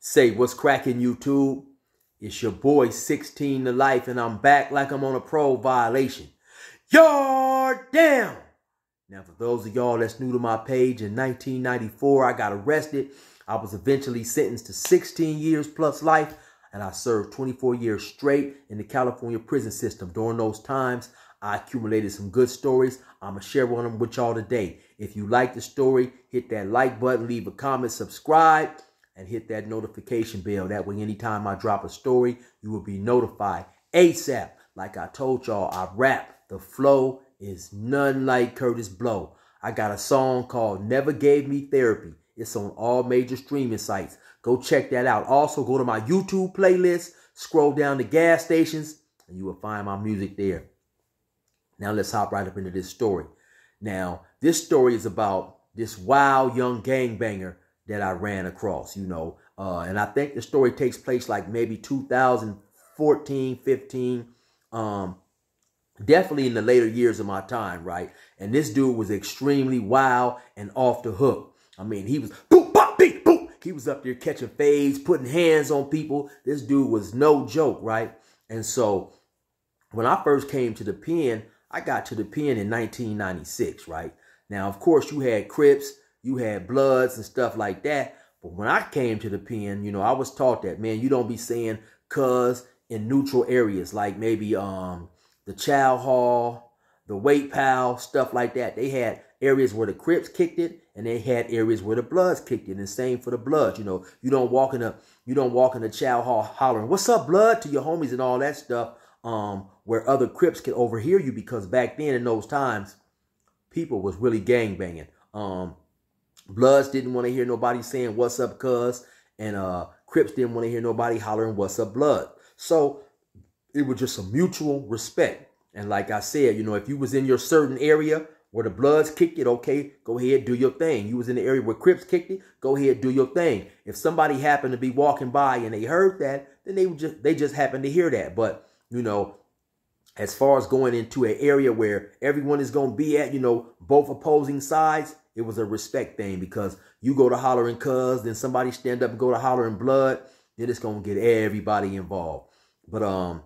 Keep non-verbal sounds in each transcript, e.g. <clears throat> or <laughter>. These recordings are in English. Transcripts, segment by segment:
Say, what's cracking YouTube? It's your boy 16 to life and I'm back like I'm on a pro violation. You're down! Now for those of y'all that's new to my page, in 1994 I got arrested. I was eventually sentenced to 16 years plus life and I served 24 years straight in the California prison system. During those times, I accumulated some good stories. I'm going to share one of them with y'all today. If you like the story, hit that like button, leave a comment, subscribe and hit that notification bell. That way, anytime I drop a story, you will be notified ASAP. Like I told y'all, I rap. The flow is none like Curtis Blow. I got a song called Never Gave Me Therapy. It's on all major streaming sites. Go check that out. Also, go to my YouTube playlist, scroll down to gas stations, and you will find my music there. Now, let's hop right up into this story. Now, this story is about this wild young gangbanger that I ran across, you know. Uh, and I think the story takes place like maybe 2014, 15, um, definitely in the later years of my time, right? And this dude was extremely wild and off the hook. I mean, he was boop, bop, beep, boop. He was up there catching fades, putting hands on people. This dude was no joke, right? And so when I first came to the pen, I got to the pen in 1996, right? Now, of course, you had Crips, you had bloods and stuff like that. But when I came to the pen, you know, I was taught that, man, you don't be saying cuz in neutral areas like maybe um the chow hall, the wait pal, stuff like that. They had areas where the Crips kicked it and they had areas where the Bloods kicked it. And same for the Bloods, you know, you don't walk in a you don't walk in a chow hall hollering, "What's up, blood?" to your homies and all that stuff. Um, where other Crips could overhear you because back then in those times, people was really gang banging. Um, Bloods didn't want to hear nobody saying what's up, cuz, and uh Crips didn't want to hear nobody hollering what's up, blood. So it was just a mutual respect. And like I said, you know, if you was in your certain area where the Bloods kicked it, okay, go ahead, do your thing. You was in the area where Crips kicked it, go ahead, do your thing. If somebody happened to be walking by and they heard that, then they would just they just happened to hear that. But you know, as far as going into an area where everyone is going to be at, you know, both opposing sides, it was a respect thing because you go to hollering cuz, then somebody stand up and go to hollering blood, then it's gonna get everybody involved. But um,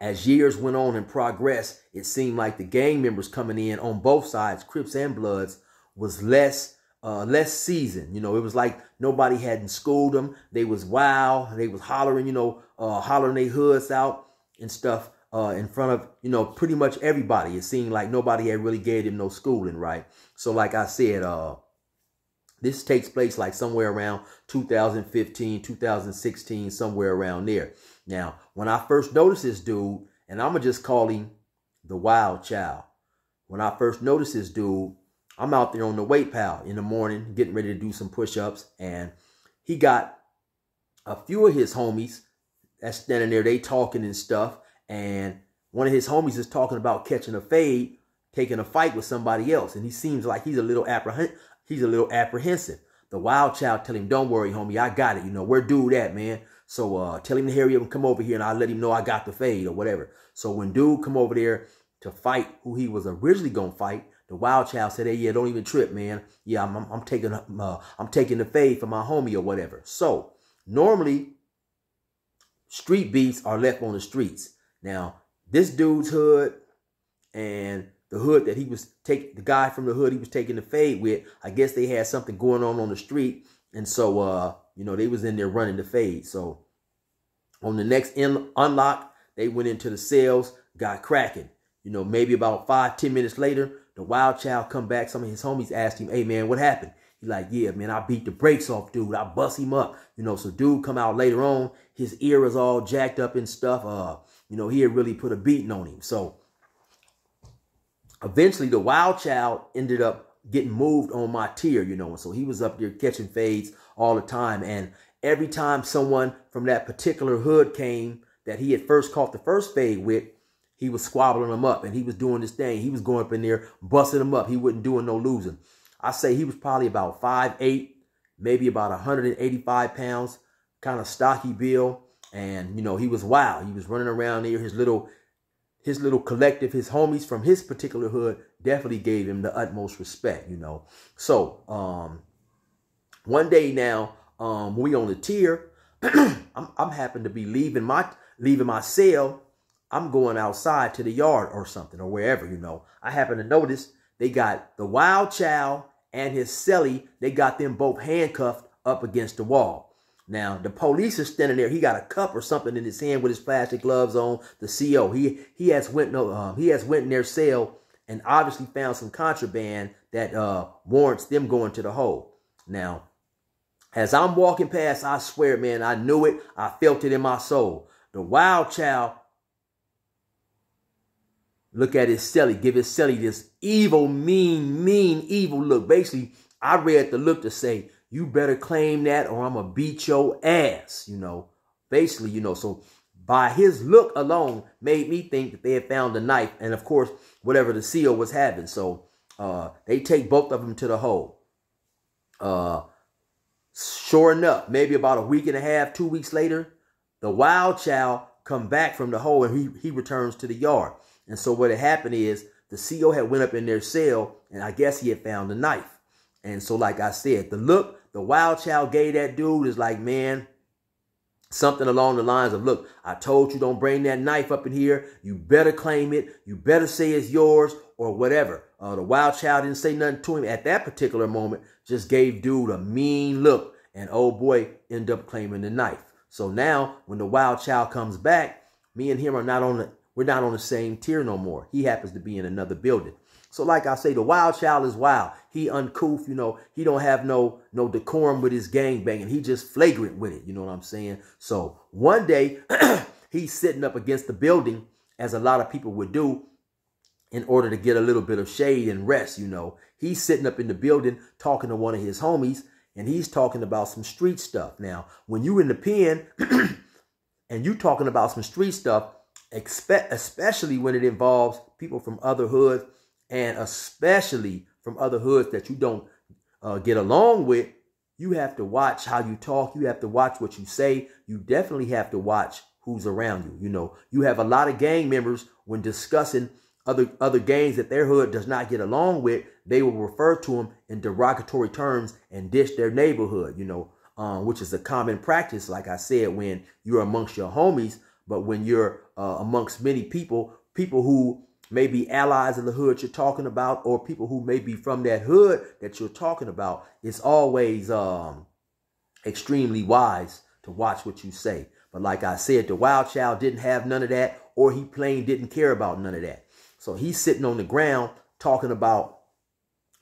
as years went on and progressed, it seemed like the gang members coming in on both sides, Crips and Bloods, was less uh, less seasoned. You know, it was like nobody hadn't schooled them. They was wild. They was hollering, you know, uh, hollering their hoods out and stuff uh, in front of, you know, pretty much everybody. It seemed like nobody had really gave him no schooling, right? So like I said, uh, this takes place like somewhere around 2015, 2016, somewhere around there. Now, when I first noticed this dude, and I'm going to just call him the wild child. When I first noticed this dude, I'm out there on the weight pal in the morning getting ready to do some push-ups. And he got a few of his homies that's standing there. They talking and stuff and one of his homies is talking about catching a fade, taking a fight with somebody else, and he seems like he's a little apprehend he's a little apprehensive. The wild child tell him, "Don't worry, homie, I got it. You know where dude at, man." So uh, tell him to hurry up and come over here, and I'll let him know I got the fade or whatever. So when dude come over there to fight who he was originally gonna fight, the wild child said, "Hey, yeah, don't even trip, man. Yeah, I'm, I'm, I'm taking uh, I'm taking the fade for my homie or whatever." So normally, street beats are left on the streets. Now, this dude's hood and the hood that he was taking, the guy from the hood he was taking the fade with, I guess they had something going on on the street. And so, uh, you know, they was in there running the fade. So on the next in- unlock, they went into the cells, got cracking. You know, maybe about five, ten minutes later, the wild child come back. Some of his homies asked him, hey, man, what happened? He like, yeah, man, I beat the brakes off dude. I bust him up. You know, so dude come out later on. His ear is all jacked up and stuff. Uh, you know, he had really put a beating on him. So eventually the wild child ended up getting moved on my tier, you know, and so he was up there catching fades all the time. And every time someone from that particular hood came that he had first caught the first fade with, he was squabbling them up and he was doing this thing. He was going up in there, busting them up. He wasn't doing no losing. I say he was probably about five eight, maybe about 185 pounds, kind of stocky build. And you know, he was wild. He was running around there. his little his little collective, his homies from his particular hood definitely gave him the utmost respect, you know. So, um, one day now, um, we on the tier, <clears throat> I'm, I'm happen to be leaving my, leaving my cell. I'm going outside to the yard or something or wherever, you know. I happen to notice they got the wild child and his celly. They got them both handcuffed up against the wall. Now, the police is standing there. He got a cup or something in his hand with his plastic gloves on. The CO, he he has went no, um, he has went in their cell and obviously found some contraband that uh, warrants them going to the hole. Now, as I'm walking past, I swear, man, I knew it. I felt it in my soul. The wild child look at his celly, give his celly this evil, mean, mean, evil look. Basically, I read the look to say, you better claim that or I'm going to beat your ass, you know. Basically, you know, so by his look alone made me think that they had found the knife and, of course, whatever the seal was having. So uh, they take both of them to the hole. Uh, sure enough, maybe about a week and a half, two weeks later, the wild child come back from the hole and he, he returns to the yard. And so what had happened is the CO had went up in their cell and I guess he had found the knife. And so, like I said, the look the wild child gave that dude is like, man, something along the lines of, look, I told you don't bring that knife up in here. You better claim it. You better say it's yours or whatever. Uh, the wild child didn't say nothing to him at that particular moment, just gave dude a mean look. And old boy end up claiming the knife. So now when the wild child comes back, me and him are not on the, we're not on the same tier no more. He happens to be in another building. So like I say, the wild child is wild. He uncouth, you know, he don't have no no decorum with his gang banging. He just flagrant with it, you know what I'm saying? So one day <clears throat> he's sitting up against the building, as a lot of people would do, in order to get a little bit of shade and rest, you know. He's sitting up in the building talking to one of his homies, and he's talking about some street stuff. Now, when you are in the pen <clears throat> and you are talking about some street stuff, expect especially when it involves people from other hoods and especially from other hoods that you don't uh, get along with, you have to watch how you talk. You have to watch what you say. You definitely have to watch who's around you. You know, you have a lot of gang members when discussing other other gangs that their hood does not get along with. They will refer to them in derogatory terms and dish their neighborhood. You know, um, which is a common practice. Like I said, when you're amongst your homies, but when you're uh, amongst many people, people who maybe allies in the hood you're talking about or people who may be from that hood that you're talking about, it's always um, extremely wise to watch what you say. But like I said, the wild child didn't have none of that or he plain didn't care about none of that. So he's sitting on the ground talking about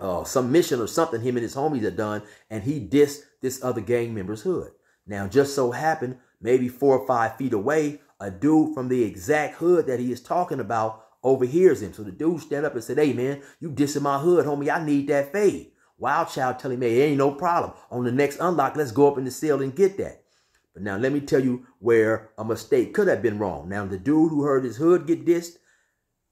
uh, some mission or something him and his homies had done, and he dissed this other gang member's hood. Now, just so happened, maybe four or five feet away, a dude from the exact hood that he is talking about overhears him. So the dude stand up and said, hey, man, you dissing my hood, homie. I need that fade. Wild Child telling me, hey, ain't no problem. On the next unlock, let's go up in the cell and get that. But now let me tell you where a mistake could have been wrong. Now, the dude who heard his hood get dissed,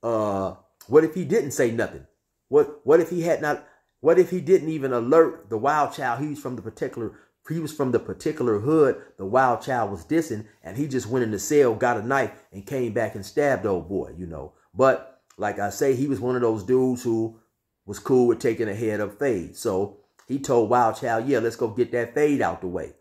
uh, what if he didn't say nothing? What what if he had not what if he didn't even alert the wild child he was from the particular he was from the particular hood the wild child was dissing and he just went in the cell, got a knife, and came back and stabbed old boy, you know. But like I say, he was one of those dudes who was cool with taking a head of fade. So he told Wild Child, yeah, let's go get that fade out the way.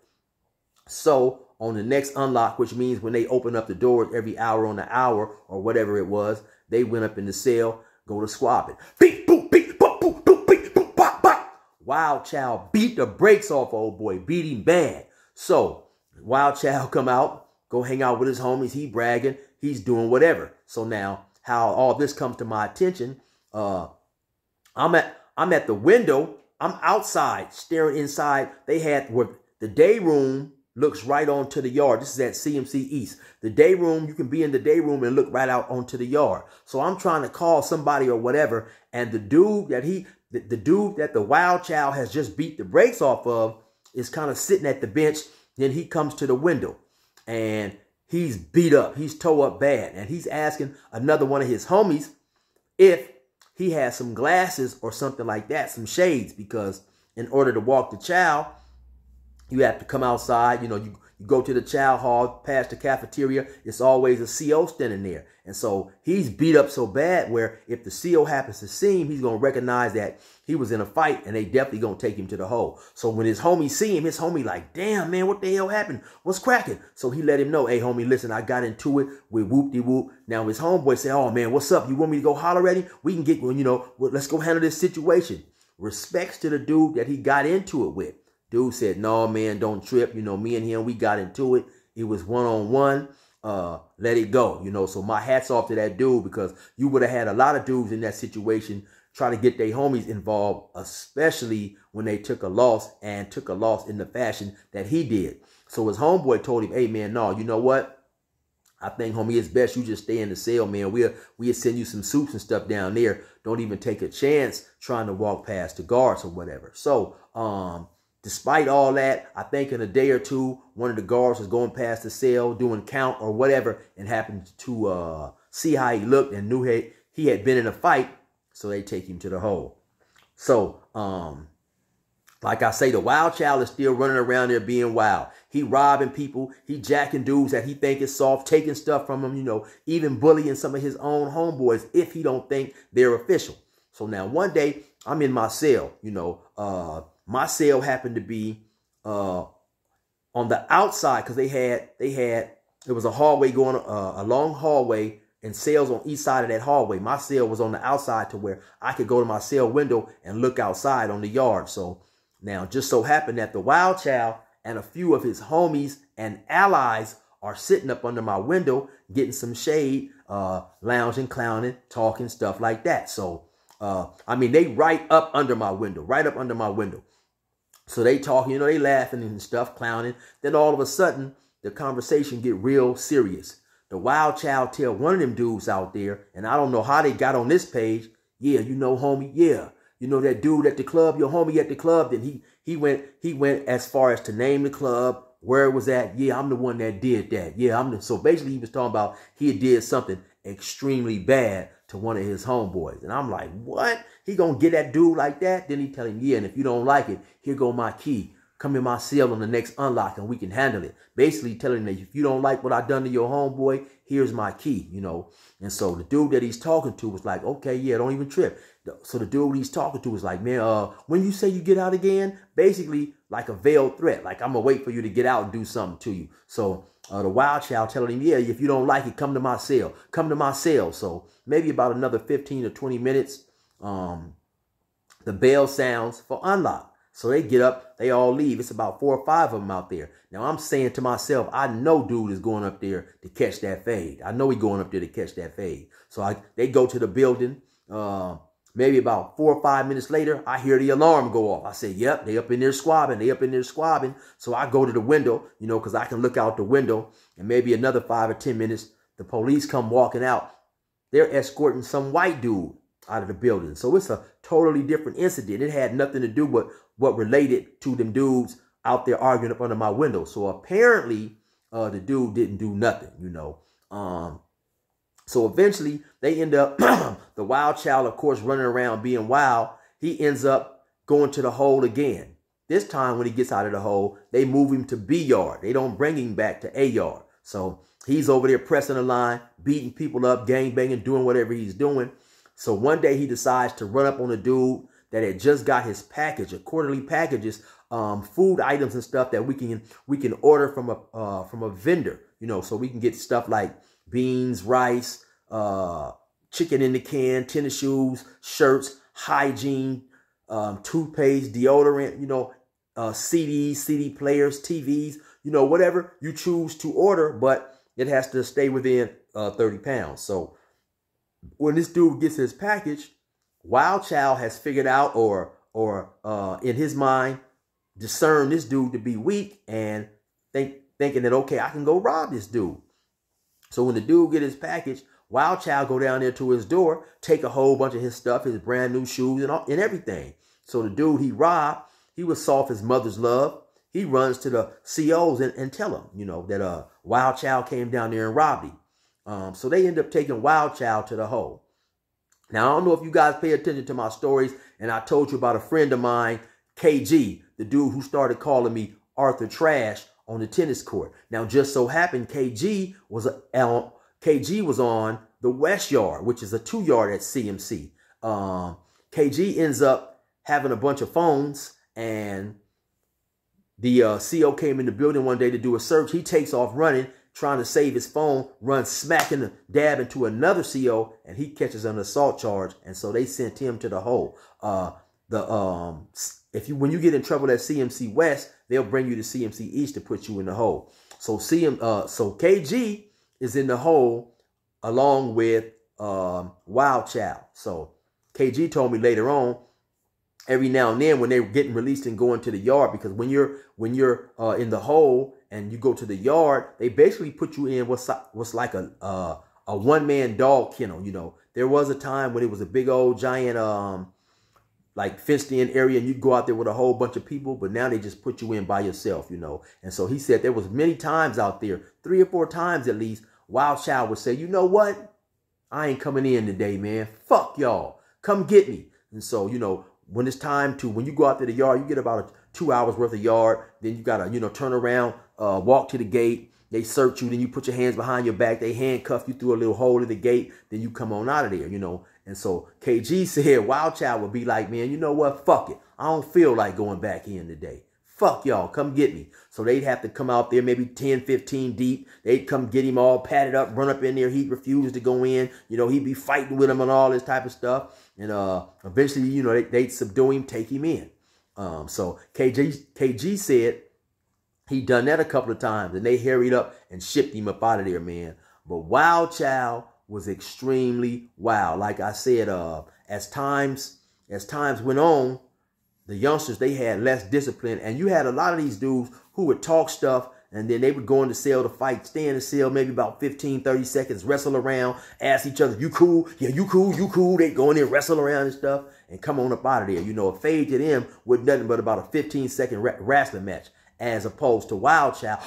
So on the next unlock, which means when they open up the doors every hour on the hour or whatever it was, they went up in the cell, go to squabbing. Beep, boop, beep, boop, boop, boop, beep, boop, bop, bop. Wild Child beat the brakes off old boy, beat him bad. So Wild Child <laughs> come out, go hang out with his homies. He bragging, he's doing whatever. So now how all this comes to my attention. Uh, I'm at I'm at the window. I'm outside staring inside. They had where the day room looks right onto the yard. This is at CMC East. The day room, you can be in the day room and look right out onto the yard. So I'm trying to call somebody or whatever, and the dude that he the, the dude that the wild child has just beat the brakes off of is kind of sitting at the bench. Then he comes to the window and He's beat up. He's tore up bad. And he's asking another one of his homies if he has some glasses or something like that, some shades, because in order to walk the child, you have to come outside. You know, you you go to the child hall, past the cafeteria, it's always a CO standing there. And so he's beat up so bad where if the CO happens to see him, he's going to recognize that he was in a fight and they definitely going to take him to the hole. So when his homie see him, his homie like, damn, man, what the hell happened? What's cracking? So he let him know, hey, homie, listen, I got into it. with whoop-de-whoop. Now his homeboy say, oh, man, what's up? You want me to go holler at him? We can get, you know, let's go handle this situation. Respects to the dude that he got into it with. Dude said, no, man, don't trip. You know, me and him, we got into it. It was one-on-one. Uh, let it go, you know. So my hat's off to that dude because you would have had a lot of dudes in that situation try to get their homies involved, especially when they took a loss and took a loss in the fashion that he did. So his homeboy told him, hey, man, no, you know what? I think, homie, it's best you just stay in the cell, man. We'll we'll send you some soups and stuff down there. Don't even take a chance trying to walk past the guards or whatever. So um Despite all that, I think in a day or two, one of the guards was going past the cell doing count or whatever and happened to uh, see how he looked and knew he, he had been in a fight. So they take him to the hole. So, um, like I say, the wild child is still running around there being wild. He robbing people. He jacking dudes that he think is soft, taking stuff from them, you know, even bullying some of his own homeboys if he don't think they're official. So now one day I'm in my cell, you know, uh, my cell happened to be uh, on the outside because they had they had it was a hallway going uh, a long hallway and cells on each side of that hallway. My cell was on the outside to where I could go to my cell window and look outside on the yard. So now just so happened that the wild child and a few of his homies and allies are sitting up under my window getting some shade, uh, lounging, clowning, talking, stuff like that. So, uh, I mean, they right up under my window, right up under my window. So they talking, you know, they laughing and stuff, clowning. Then all of a sudden, the conversation get real serious. The wild child tell one of them dudes out there, and I don't know how they got on this page. Yeah, you know, homie. Yeah, you know that dude at the club, your homie at the club. Then he he went he went as far as to name the club, where it was at. Yeah, I'm the one that did that. Yeah, I'm the. So basically, he was talking about he did something extremely bad to one of his homeboys. And I'm like, what? He gonna get that dude like that? Then he tell him, yeah, and if you don't like it, here go my key. Come in my cell on the next unlock and we can handle it. Basically telling him that if you don't like what I done to your homeboy, here's my key, you know. And so the dude that he's talking to was like, okay, yeah, don't even trip. So the dude he's talking to was like, man, uh, when you say you get out again, basically like a veiled threat, like I'm gonna wait for you to get out and do something to you. So uh, the wild child telling him, yeah, if you don't like it, come to my cell. Come to my cell. So maybe about another 15 or 20 minutes, um, the bell sounds for unlock. So they get up, they all leave. It's about four or five of them out there. Now I'm saying to myself, I know dude is going up there to catch that fade. I know he going up there to catch that fade. So I, they go to the building. Uh, Maybe about four or five minutes later, I hear the alarm go off. I say, yep, they up in there squabbing. They up in there squabbing. So I go to the window, you know, because I can look out the window. And maybe another five or 10 minutes, the police come walking out. They're escorting some white dude out of the building. So it's a totally different incident. It had nothing to do with what related to them dudes out there arguing up under my window. So apparently, uh, the dude didn't do nothing, you know. Um, so eventually they end up, <clears throat> the wild child, of course, running around being wild. He ends up going to the hole again. This time when he gets out of the hole, they move him to B yard. They don't bring him back to A yard. So he's over there pressing the line, beating people up, gang banging, doing whatever he's doing. So one day he decides to run up on a dude that had just got his package, a quarterly packages, um, food items and stuff that we can we can order from a uh, from a vendor, you know, so we can get stuff like beans, rice, uh, chicken in the can, tennis shoes, shirts, hygiene, um, toothpaste, deodorant, you know, uh, CDs, CD players, TVs, you know, whatever you choose to order, but it has to stay within uh, 30 pounds. So when this dude gets his package, Wild Child has figured out or or uh, in his mind discern this dude to be weak and think thinking that okay, I can go rob this dude. So when the dude get his package, Wild Child go down there to his door, take a whole bunch of his stuff, his brand new shoes and, all, and everything. So the dude he robbed, he was soft his mother's love. He runs to the COs and, and tell them, you know, that uh, Wild Child came down there and robbed him. Um, so they end up taking Wild Child to the hole. Now, I don't know if you guys pay attention to my stories, and I told you about a friend of mine, KG, the dude who started calling me Arthur Trash on the tennis court. Now, just so happened KG was a, KG was on the West Yard, which is a two yard at CMC. Um, KG ends up having a bunch of phones, and the uh, CO came in the building one day to do a search. He takes off running, trying to save his phone, runs smack and the dab into another CO, and he catches an assault charge, and so they sent him to the hole. Uh, the um, if you when you get in trouble at CMC West, they'll bring you to CMC East to put you in the hole. So CM uh, so KG is in the hole along with um, Wild Child. So KG told me later on every now and then when they're getting released and going to the yard because when you're when you're uh, in the hole and you go to the yard, they basically put you in what's what's like a uh, a one man dog kennel. You know, there was a time when it was a big old giant um, like fenced in area and you go out there with a whole bunch of people, but now they just put you in by yourself, you know. And so he said there was many times out there, three or four times at least, Wild Child would say, you know what? I ain't coming in today, man. Fuck y'all. Come get me. And so, you know, when it's time to, when you go out to the yard, you get about a, two hours worth of yard. Then you got to, you know, turn around, uh, walk to the gate. They search you. Then you put your hands behind your back. They handcuff you through a little hole in the gate. Then you come on out of there, you know. And so KG <laughs> said, Wild Child would be like, man, you know what? Fuck it. I don't feel like going back in today. Fuck y'all, come get me. So they'd have to come out there maybe 10, 15 deep. They'd come get him all padded up, run up in there. He'd refuse to go in. You know, he'd be fighting with him and all this type of stuff. And uh, eventually, you know, they, they'd subdue him, take him in. Um, so KG, KG said he done that a couple of times and they hurried up and shipped him up out of there, man. But Wild Child was extremely wild. Like I said, uh, as times as times went on, the youngsters they had less discipline, and you had a lot of these dudes who would talk stuff. And then they would go in the cell to fight, stay in the cell maybe about 15, 30 seconds, wrestle around, ask each other, you cool? Yeah, you cool, you cool. They go in there, wrestle around and stuff, and come on up out of there. You know, a fade to them with nothing but about a 15 second wrestling match, as opposed to Wild Child,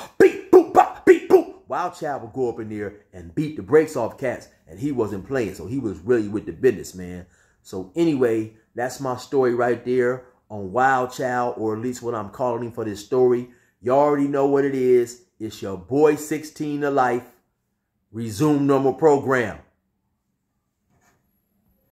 Wild Child would go up in there and beat the brakes off cats, and he wasn't playing, so he was really with the business, man. So anyway, that's my story right there on Wild Child, or at least what I'm calling him for this story. You already know what it is. It's your boy 16 to life. Resume normal program.